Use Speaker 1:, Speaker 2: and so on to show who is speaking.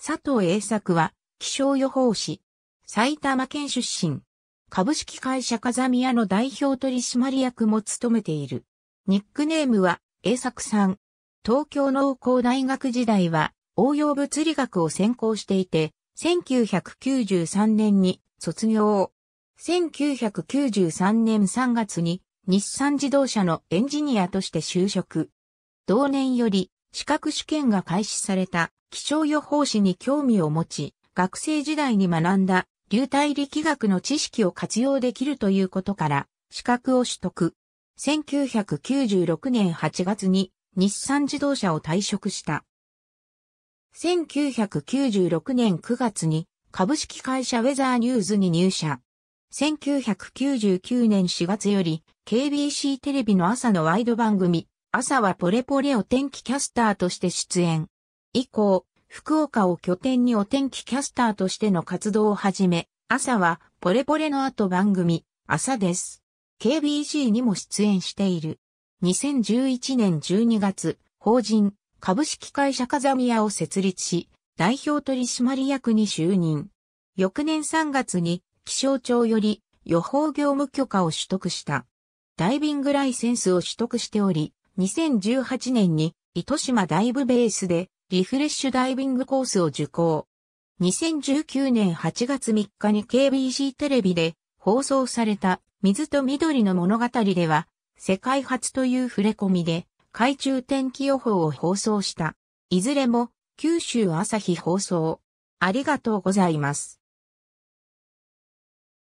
Speaker 1: 佐藤栄作は、気象予報士、埼玉県出身、
Speaker 2: 株式会社風宮の代表取締役も務めている。ニックネームは、栄作さん。東京農工大学時代は、応用物理学を専攻していて、1993年に卒業。1993年3月に日産自動車のエンジニアとして就職。同年より資格試験が開始された気象予報士に興味を持ち、学生時代に学んだ流体力学の知識を活用できるということから、資格を取得。1996年8月に日産自動車を退職した。1996年9月に株式会社ウェザーニューズに入社。1999年4月より KBC テレビの朝のワイド番組朝はポレポレお天気キャスターとして出演。以降、福岡を拠点にお天気キャスターとしての活動を始め、朝はポレポレの後番組、朝です。KBC にも出演している。2011年12月、法人、株式会社風宮を設立し、代表取締役に就任。翌年3月に気象庁より予報業務許可を取得した。ダイビングライセンスを取得しており、2018年に糸島ダイブベースでリフレッシュダイビングコースを受講。2019年8月3日に KBC テレビで放送された水と緑の物語では世界初という触れ込みで海中天気予報を放送した。いずれも九州
Speaker 1: 朝日放送。ありがとうございます。